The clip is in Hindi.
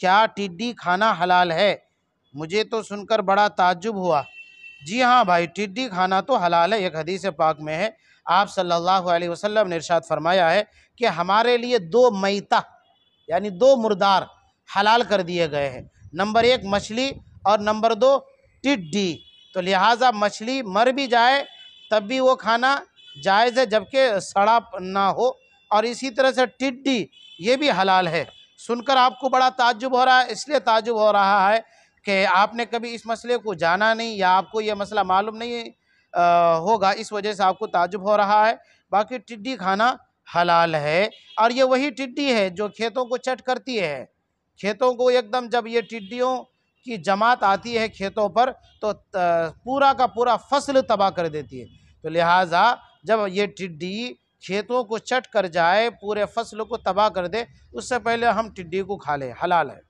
क्या टिड्डी खाना हलाल है मुझे तो सुनकर बड़ा ताज्जुब हुआ जी हाँ भाई टिड्डी खाना तो हलाल है एक हदीस पाक में है आप सल्लल्लाहु अलैहि वसल्लम ने इरशाद फरमाया है कि हमारे लिए दो मैता यानी दो मुर्दार हलाल कर दिए गए हैं नंबर एक मछली और नंबर दो टिड्डी तो लिहाजा मछली मर भी जाए तब भी वो खाना जायज़ है जबकि सड़ा ना हो और इसी तरह से टिड्डी ये भी हलाल है सुनकर आपको बड़ा ताजुब हो रहा है इसलिए ताजुब हो रहा है कि आपने कभी इस मसले को जाना नहीं या आपको यह मसला मालूम नहीं आ, होगा इस वजह से आपको ताजुब हो रहा है बाकी टिड्डी खाना हलाल है और ये वही टिड्डी है जो खेतों को चट करती है खेतों को एकदम जब ये टिड्डियों की जमात आती है खेतों पर तो पूरा का पूरा फसल तबाह कर देती है तो लिहाजा जब ये टिड्डी खेतों को चट कर जाए पूरे फसल को तबाह कर दे उससे पहले हम टिड्डी को खा लें हलाल है